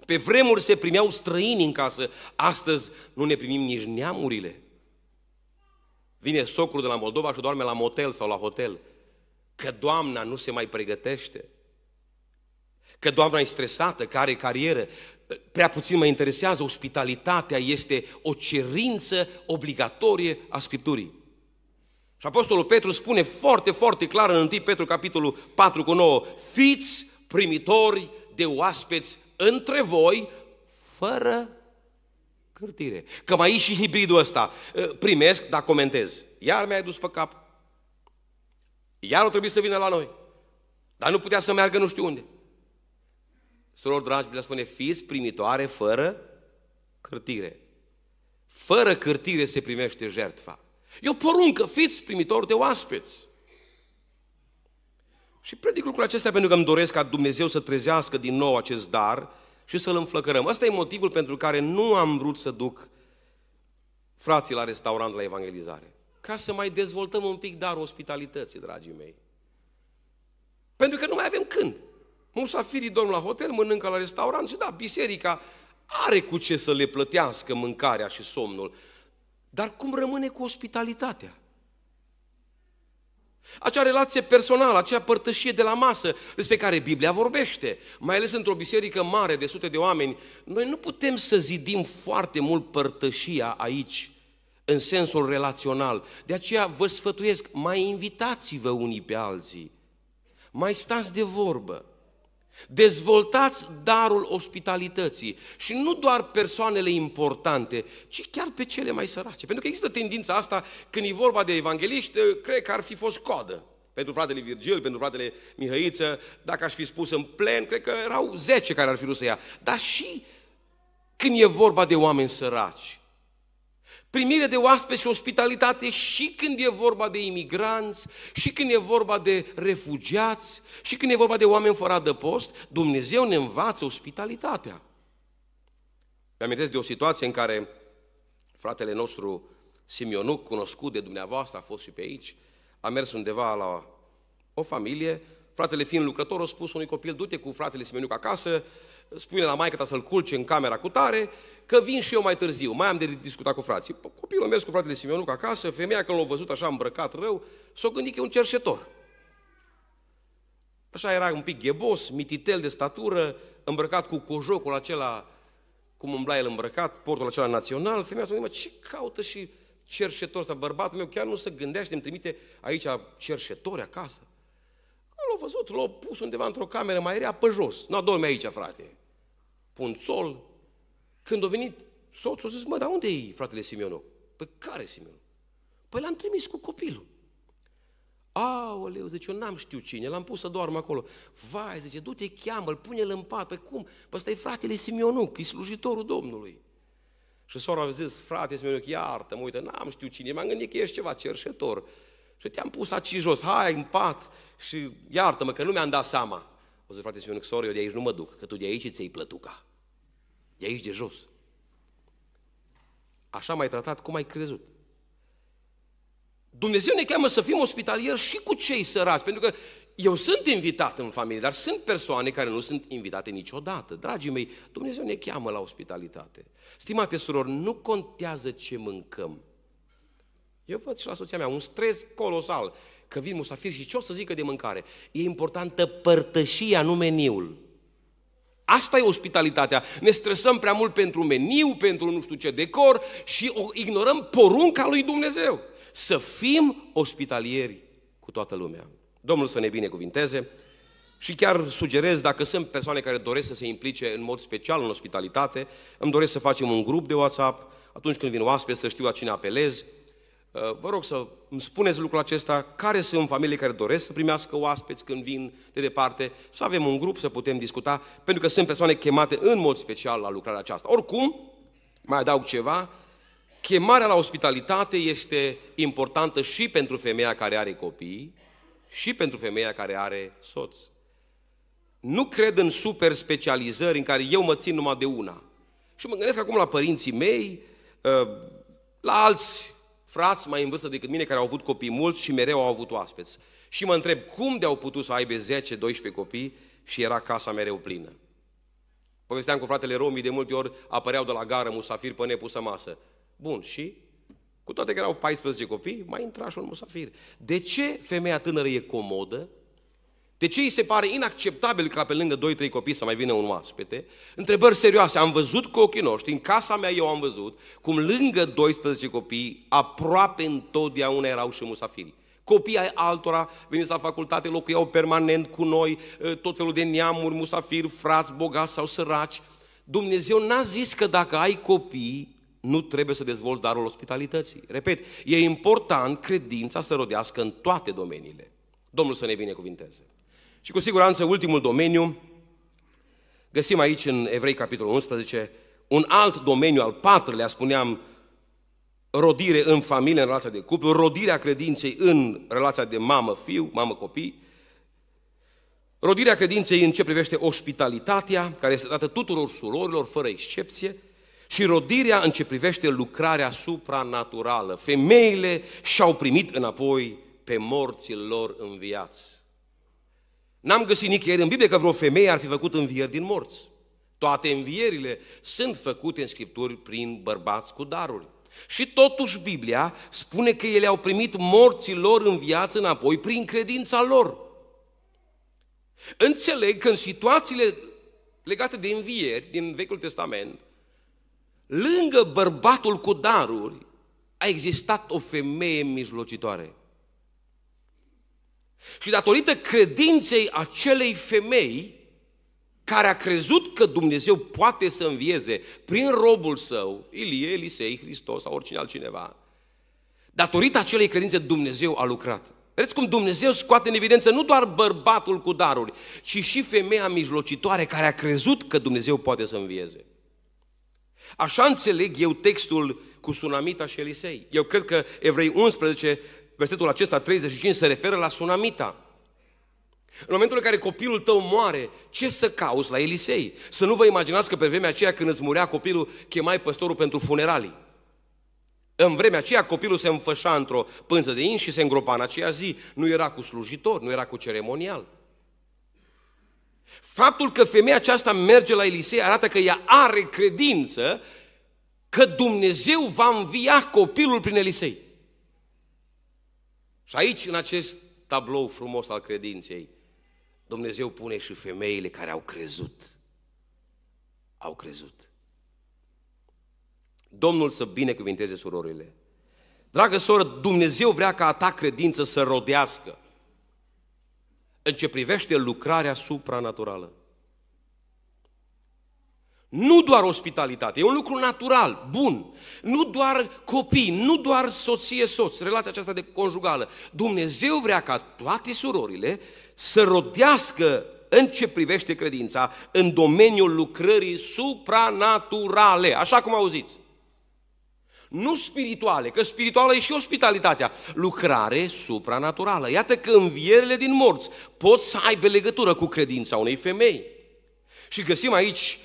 Pe vremuri se primeau străini în casă, astăzi nu ne primim nici neamurile. Vine socrul de la Moldova și doarme la motel sau la hotel, că doamna nu se mai pregătește că doamna e stresată, că are carieră, prea puțin mă interesează, ospitalitatea este o cerință obligatorie a Scripturii. Și Apostolul Petru spune foarte, foarte clar în 1 Petru capitolul 4 cu 9, fiți primitori de oaspeți între voi, fără cârtire. Că mai e și hibridul ăsta. Primesc, dar comentez. Iar mi-ai dus pe cap. Iar o trebuie să vină la noi. Dar nu putea să meargă nu știu unde. Surori dragi, Biblia spune, fiți primitoare fără cârtire. Fără cârtire se primește jertfa. E o poruncă, fiți primitori de oaspeți. Și predic lucrurile acesta pentru că îmi doresc ca Dumnezeu să trezească din nou acest dar și să-l înflăcărăm. Asta e motivul pentru care nu am vrut să duc frații la restaurant, la evangelizare. Ca să mai dezvoltăm un pic darul ospitalității, dragii mei. Pentru că nu mai avem când. Musafirii dorm la hotel, mănâncă la restaurant și da, biserica are cu ce să le plătească mâncarea și somnul. Dar cum rămâne cu ospitalitatea? Acea relație personală, acea părtășie de la masă despre care Biblia vorbește, mai ales într-o biserică mare de sute de oameni, noi nu putem să zidim foarte mult părtășia aici, în sensul relațional. De aceea vă sfătuiesc, mai invitați-vă unii pe alții, mai stați de vorbă. Dezvoltați darul ospitalității și nu doar persoanele importante, ci chiar pe cele mai sărace. Pentru că există tendința asta când e vorba de evangeliști, ă, cred că ar fi fost codă. Pentru fratele Virgil, pentru fratele Mihăiță, dacă aș fi spus în plen, cred că erau 10 care ar fi vrut să ia. Dar și când e vorba de oameni săraci, primire de oaspeți și ospitalitate și când e vorba de imigranți, și când e vorba de refugiați, și când e vorba de oameni fără adăpost, Dumnezeu ne învață ospitalitatea. Îmi amintesc de o situație în care fratele nostru Simionuc, cunoscut de dumneavoastră, a fost și pe aici, a mers undeva la o familie, fratele fiind lucrător, a spus unui copil, du-te cu fratele Simionuc acasă, spune la maică ta să-l culce în camera cu tare că vin și eu mai târziu, mai am de discutat cu frații. Copilul mers cu fratele Simeonuc acasă, femeia când l-a văzut așa îmbrăcat rău, s-a gândit că e un cerșetor. Așa era un pic ghebos, mititel de statură, îmbrăcat cu cojocul acela, cum umbla el îmbrăcat, portul acela național, femeia s-a gândit, ce caută și cerșetor ăsta, bărbatul meu chiar nu se gândește, ne trimite aici cerșetori acasă. l au văzut, l-a pus undeva într-o cameră mai rea pe jos. Nu, dorme aici, frate. Punțol, când a venit soțul, a zis, mă, dar unde e fratele Simeonu? Păi care Simeonu? Păi l-am trimis cu copilul. Aoleu, zice, eu n-am știut cine, l-am pus să doarmă acolo. Vai, zice, du-te, cheamă-l, pune-l în pat, pe păi cum? Păi ăsta e fratele Simeonu, că e slujitorul Domnului. Și sora a zis, frate Simeonu, iartă, mă uite, n-am știut cine, m-am gândit că ești ceva cerșetor. Și te-am pus aici jos, hai în pat și iartă-mă că nu mi-am dat seama. O zis, frate Simeonu, sorry, eu de aici nu mă duc, că tu de aici ți-ai plătuca de aici de jos. Așa mai tratat, cum ai crezut? Dumnezeu ne cheamă să fim ospitalieri și cu cei săraci, pentru că eu sunt invitat în familie, dar sunt persoane care nu sunt invitate niciodată. Dragii mei, Dumnezeu ne cheamă la ospitalitate. Stimate surori, nu contează ce mâncăm. Eu văd și la soția mea un stres colosal că vin musafiri și ce o să zică de mâncare. E importantă părtășia, nu meniul. Asta e ospitalitatea. Ne stresăm prea mult pentru meniu, pentru nu știu ce decor și o ignorăm porunca lui Dumnezeu. Să fim ospitalieri cu toată lumea. Domnul să ne binecuvinteze și chiar sugerez, dacă sunt persoane care doresc să se implice în mod special în ospitalitate, îmi doresc să facem un grup de WhatsApp, atunci când vin oaspeți să știu la cine apelez, Uh, vă rog să îmi spuneți lucrul acesta, care sunt familii care doresc să primească oaspeți când vin de departe, să avem un grup, să putem discuta, pentru că sunt persoane chemate în mod special la lucrarea aceasta. Oricum, mai adaug ceva, chemarea la ospitalitate este importantă și pentru femeia care are copii și pentru femeia care are soț. Nu cred în super specializări în care eu mă țin numai de una. Și mă gândesc acum la părinții mei, uh, la alți frați mai în vârstă decât mine care au avut copii mulți și mereu au avut oaspeți. Și mă întreb cum de-au putut să aibă 10-12 copii și era casa mereu plină. Povesteam cu fratele Romii, de multe ori apăreau de la gară musafiri pe nepusă masă. Bun, și? Cu toate că erau 14 copii, mai intra și un musafir. De ce femeia tânără e comodă de ce îi se pare inacceptabil ca pe lângă 2-3 copii să mai vină un oaspete? Întrebări serioase. Am văzut cu ochii noștri, în casa mea eu am văzut, cum lângă 12 copii, aproape întotdeauna erau și musafiri. Copiii ai altora veniți la facultate, locuiau permanent cu noi, ă, tot felul de neamuri, musafiri, frați, bogați sau săraci. Dumnezeu n-a zis că dacă ai copii, nu trebuie să dezvolți darul ospitalității. Repet, e important credința să rodească în toate domeniile. Domnul să ne binecuvinteze. Și cu siguranță ultimul domeniu, găsim aici în Evrei capitolul 11, un alt domeniu, al patrulea, spuneam, rodire în familie, în relația de cuplu, rodirea credinței în relația de mamă-fiu, mamă-copii, rodirea credinței în ce privește ospitalitatea, care este dată tuturor surorilor, fără excepție, și rodirea în ce privește lucrarea supranaturală. Femeile și-au primit înapoi pe morții lor în viață. N-am găsit nicăieri în Biblie că vreo femeie ar fi făcut învieri din morți. Toate învierile sunt făcute în Scripturi prin bărbați cu daruri. Și totuși Biblia spune că ele au primit morții lor în viață înapoi prin credința lor. Înțeleg că în situațiile legate de învieri din Vechiul Testament, lângă bărbatul cu daruri, a existat o femeie mijlocitoare. Și datorită credinței acelei femei, care a crezut că Dumnezeu poate să învieze prin robul său, Ilie, Elisei, Hristos sau oricine altcineva, datorită acelei credințe Dumnezeu a lucrat. Vedeți cum Dumnezeu scoate în evidență nu doar bărbatul cu daruri, ci și femeia mijlocitoare care a crezut că Dumnezeu poate să învieze. Așa înțeleg eu textul cu Sunamita și Elisei. Eu cred că Evrei 11 versetul acesta 35 se referă la Sunamita. În momentul în care copilul tău moare, ce să cauți la Elisei? Să nu vă imaginați că pe vremea aceea când îți murea copilul, chemai păstorul pentru funeralii. În vremea aceea copilul se înfășa într-o pânză de in și se îngropa în aceea zi. Nu era cu slujitor, nu era cu ceremonial. Faptul că femeia aceasta merge la Elisei arată că ea are credință că Dumnezeu va învia copilul prin Elisei. Și aici, în acest tablou frumos al credinței, Dumnezeu pune și femeile care au crezut. Au crezut. Domnul să binecuvinteze surorile. Dragă soră, Dumnezeu vrea ca a ta credință să rodească în ce privește lucrarea supranaturală. Nu doar ospitalitate, e un lucru natural, bun. Nu doar copii, nu doar soție-soț, relația aceasta de conjugală. Dumnezeu vrea ca toate surorile să rodească în ce privește credința, în domeniul lucrării supranaturale, așa cum auziți. Nu spirituale, că spirituală e și ospitalitatea. Lucrare supranaturală. Iată că învierile din morți pot să aibă legătură cu credința unei femei. Și găsim aici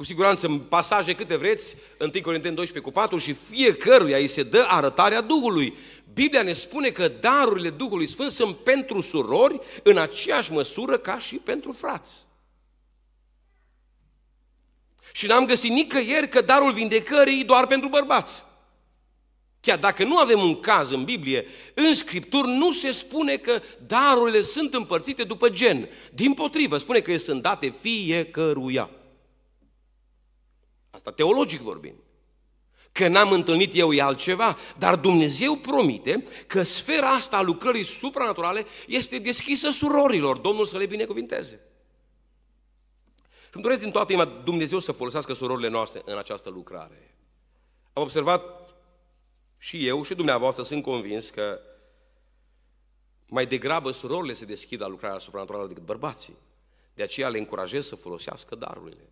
cu siguranță în pasaje câte vreți, 1 Corinteni 12 cu 4, și fiecăruia îi se dă arătarea Duhului. Biblia ne spune că darurile Duhului Sfânt sunt pentru surori în aceeași măsură ca și pentru frați. Și n-am găsit nicăieri că darul vindecării e doar pentru bărbați. Chiar dacă nu avem un caz în Biblie, în Scripturi nu se spune că darurile sunt împărțite după gen. Din potrivă, spune că sunt date fiecăruia. Asta teologic vorbind. Că n-am întâlnit eu e altceva, dar Dumnezeu promite că sfera asta a lucrării supranaturale este deschisă surorilor. Domnul să le binecuvinteze. Și îmi doresc din toată inima Dumnezeu să folosească surorile noastre în această lucrare. Am observat și eu și dumneavoastră sunt convins că mai degrabă surorile se deschid la lucrarea supranaturală decât bărbații. De aceea le încurajez să folosească darurile.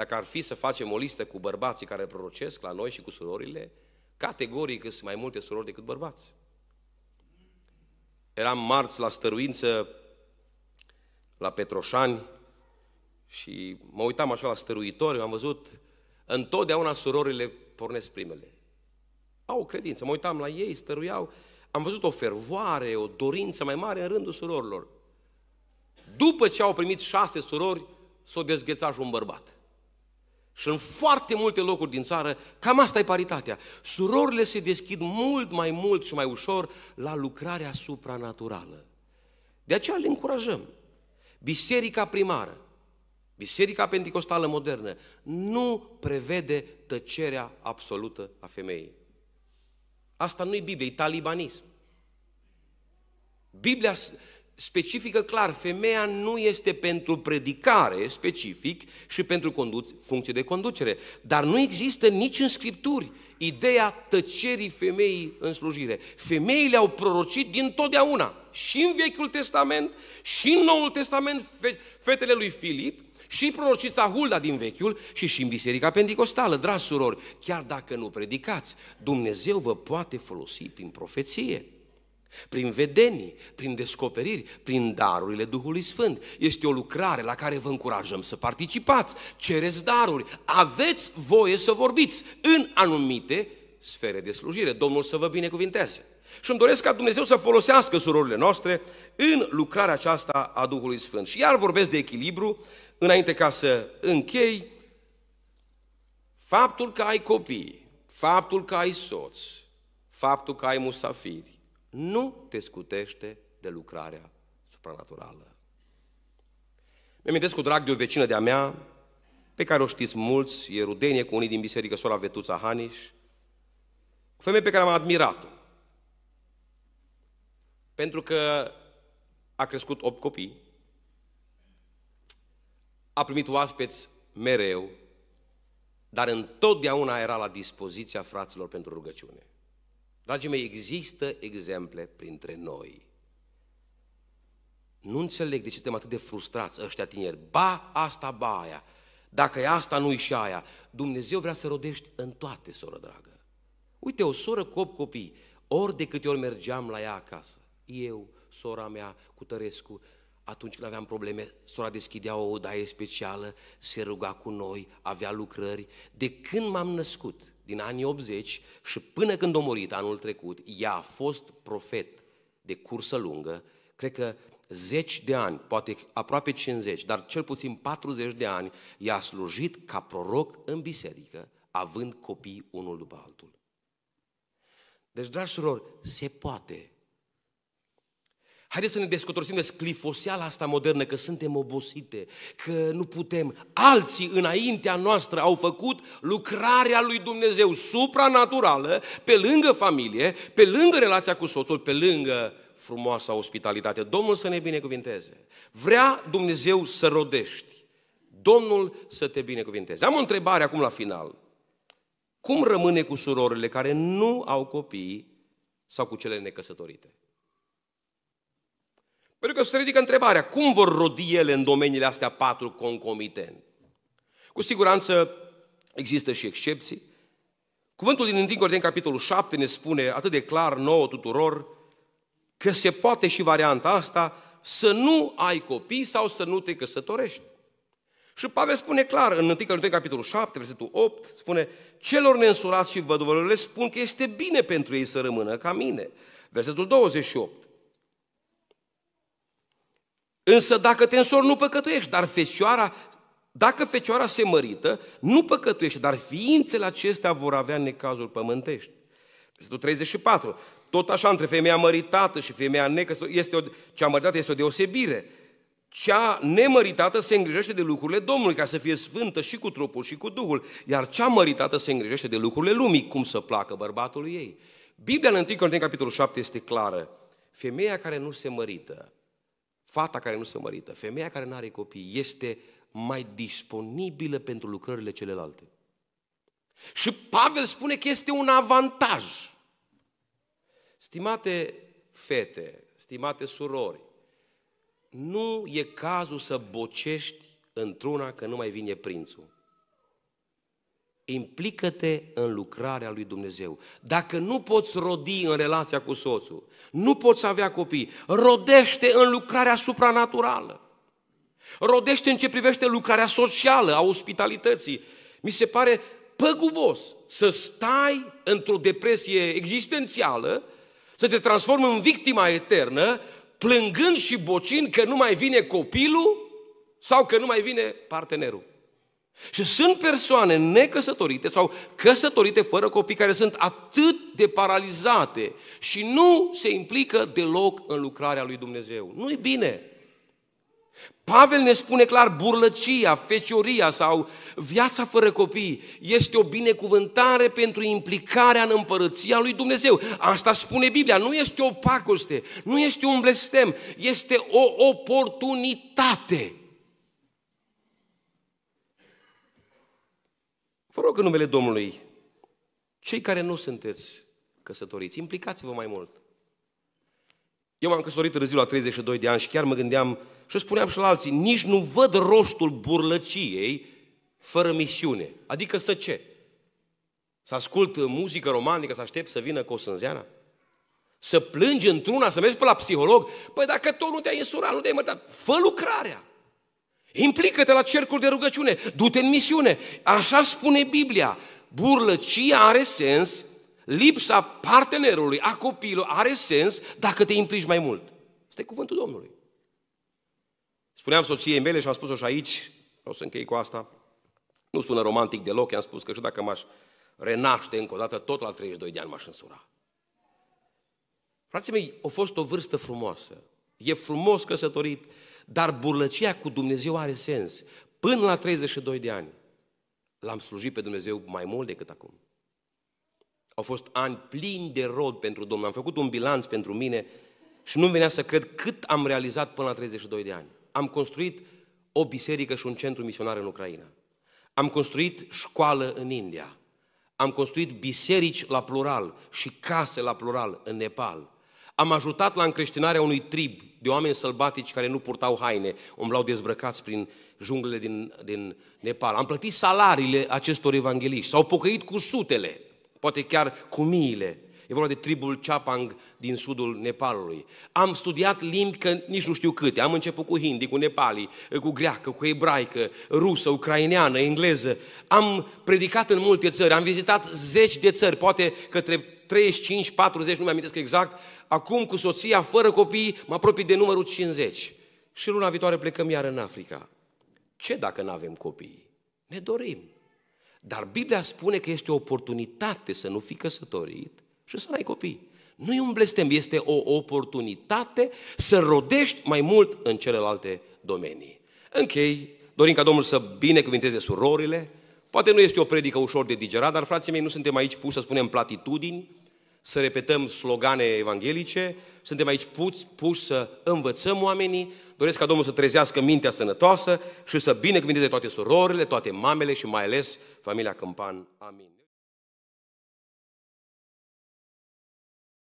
Dacă ar fi să facem o listă cu bărbații care prorocesc la noi și cu surorile, categoric sunt mai multe surori decât bărbați. Eram marți la stăruință, la Petroșani, și mă uitam așa la stăruitori, am văzut, întotdeauna surorile pornesc primele. Au o credință, mă uitam la ei, stăruiau, am văzut o fervoare, o dorință mai mare în rândul surorilor. După ce au primit șase surori, s-o dezghețat și un bărbat. Și în foarte multe locuri din țară, cam asta e paritatea. Surorile se deschid mult mai mult și mai ușor la lucrarea supranaturală. De aceea le încurajăm. Biserica primară, Biserica Pentecostală modernă nu prevede tăcerea absolută a femeii. Asta nu e Biblie, e talibanism. Biblia specifică clar, femeia nu este pentru predicare specific și pentru condu- funcție de conducere. Dar nu există nici în Scripturi ideea tăcerii femeii în slujire. Femeile au prorocit din totdeauna, și în Vechiul Testament, și în Noul Testament, fe- fetele lui Filip, și prorocița Hulda din Vechiul și și în Biserica Pentecostală, dragi surori, chiar dacă nu predicați, Dumnezeu vă poate folosi prin profeție prin vedenii, prin descoperiri, prin darurile Duhului Sfânt. Este o lucrare la care vă încurajăm să participați, cereți daruri, aveți voie să vorbiți în anumite sfere de slujire. Domnul să vă binecuvinteze. Și îmi doresc ca Dumnezeu să folosească surorile noastre în lucrarea aceasta a Duhului Sfânt. Și iar vorbesc de echilibru, înainte ca să închei, faptul că ai copii, faptul că ai soți, faptul că ai musafiri, nu te scutește de lucrarea supranaturală. Mi-am cu drag de o vecină de-a mea, pe care o știți mulți, e rudenie cu unii din biserică, sora Vetuța Haniș, o femeie pe care am admirat-o. Pentru că a crescut opt copii, a primit oaspeți mereu, dar întotdeauna era la dispoziția fraților pentru rugăciune. Dragii mei, există exemple printre noi. Nu înțeleg de ce suntem atât de frustrați ăștia tineri. Ba asta, ba aia. Dacă e asta, nu-i și aia. Dumnezeu vrea să rodești în toate, soră dragă. Uite, o soră cu opt copii, ori de câte ori mergeam la ea acasă, eu, sora mea, cu Tărescu, atunci când aveam probleme, sora deschidea o odaie specială, se ruga cu noi, avea lucrări. De când m-am născut, din anii 80 și până când a murit anul trecut, ea a fost profet de cursă lungă, cred că zeci de ani, poate aproape 50, dar cel puțin 40 de ani, ea a slujit ca proroc în biserică, având copii unul după altul. Deci, dragi surori, se poate Haideți să ne descotorsim de sclifoseala asta modernă, că suntem obosite, că nu putem. Alții înaintea noastră au făcut lucrarea lui Dumnezeu supranaturală, pe lângă familie, pe lângă relația cu soțul, pe lângă frumoasa ospitalitate. Domnul să ne binecuvinteze. Vrea Dumnezeu să rodești. Domnul să te binecuvinteze. Am o întrebare acum la final. Cum rămâne cu surorile care nu au copii sau cu cele necăsătorite? Pentru că se ridică întrebarea, cum vor rodi ele în domeniile astea patru concomitent? Cu siguranță există și excepții. Cuvântul din 1 din capitolul 7, ne spune atât de clar nouă tuturor că se poate și varianta asta să nu ai copii sau să nu te căsătorești. Și Pavel spune clar în 1 Corinteni, capitolul 7, versetul 8, spune Celor neînsurați și văduvelor le spun că este bine pentru ei să rămână ca mine. Versetul 28. Însă dacă te însori, nu păcătuiești, dar fecioara, dacă fecioara se mărită, nu păcătuiești, dar ființele acestea vor avea necazuri pământești. Versetul 34. Tot așa, între femeia măritată și femeia necăsătorită, este o, cea măritată este o deosebire. Cea nemăritată se îngrijește de lucrurile Domnului, ca să fie sfântă și cu trupul și cu Duhul, iar cea măritată se îngrijește de lucrurile lumii, cum să placă bărbatului ei. Biblia în 1 Corinteni capitolul 7 este clară. Femeia care nu se mărită fata care nu se mărită, femeia care nu are copii, este mai disponibilă pentru lucrările celelalte. Și Pavel spune că este un avantaj. Stimate fete, stimate surori, nu e cazul să bocești într-una că nu mai vine prințul. Implică-te în lucrarea lui Dumnezeu. Dacă nu poți rodi în relația cu soțul, nu poți avea copii, rodește în lucrarea supranaturală. Rodește în ce privește lucrarea socială, a ospitalității. Mi se pare păgubos să stai într-o depresie existențială, să te transformi în victima eternă, plângând și bocind că nu mai vine copilul sau că nu mai vine partenerul. Și sunt persoane necăsătorite sau căsătorite fără copii care sunt atât de paralizate și nu se implică deloc în lucrarea lui Dumnezeu. Nu-i bine. Pavel ne spune clar, burlăcia, fecioria sau viața fără copii este o binecuvântare pentru implicarea în împărăția lui Dumnezeu. Asta spune Biblia, nu este o pacoste, nu este un blestem, este o oportunitate. Vă rog în numele Domnului, cei care nu sunteți căsătoriți, implicați-vă mai mult. Eu m-am căsătorit în ziua la 32 de ani și chiar mă gândeam și spuneam și la alții, nici nu văd rostul burlăciei fără misiune. Adică să ce? Să ascult muzică romantică, să aștept să vină sânzeana? Să plângi într-una, să mergi pe la psiholog? Păi dacă tot nu te-ai însurat, nu te-ai mărtat, fă lucrarea! Implică-te la cercul de rugăciune, du-te în misiune. Așa spune Biblia. Burlăcia are sens, lipsa partenerului, a copilului, are sens dacă te implici mai mult. Este cuvântul Domnului. Spuneam soției mele și am spus-o și aici, o să închei cu asta, nu sună romantic deloc, i-am spus că și dacă m-aș renaște încă o dată, tot la 32 de ani m-aș însura. Frații mei, a fost o vârstă frumoasă. E frumos căsătorit, dar burlăcia cu Dumnezeu are sens. Până la 32 de ani l-am slujit pe Dumnezeu mai mult decât acum. Au fost ani plini de rod pentru Domnul. Am făcut un bilanț pentru mine și nu venea să cred cât am realizat până la 32 de ani. Am construit o biserică și un centru misionar în Ucraina. Am construit școală în India. Am construit biserici la plural și case la plural în Nepal. Am ajutat la încreștinarea unui trib de oameni sălbatici care nu purtau haine, umblau dezbrăcați prin junglele din, din Nepal. Am plătit salariile acestor evangeliști, s-au pocăit cu sutele, poate chiar cu miile. E vorba de tribul Chapang din sudul Nepalului. Am studiat limbi că nici nu știu câte. Am început cu hindi, cu nepali, cu greacă, cu ebraică, rusă, ucraineană, engleză. Am predicat în multe țări, am vizitat zeci de țări, poate către 35, 40, nu mi-am amintesc exact, acum cu soția, fără copii, mă apropii de numărul 50. Și luna viitoare plecăm iar în Africa. Ce dacă nu avem copii? Ne dorim. Dar Biblia spune că este o oportunitate să nu fii căsătorit și să ai copii. Nu e un blestem, este o oportunitate să rodești mai mult în celelalte domenii. Închei, dorim ca Domnul să binecuvinteze surorile. Poate nu este o predică ușor de digerat, dar frații mei, nu suntem aici puși să spunem platitudini, să repetăm slogane evanghelice, suntem aici puți, puși să învățăm oamenii, doresc ca Domnul să trezească mintea sănătoasă și să binecuvinteze toate surorile, toate mamele și mai ales familia Câmpan. Amin.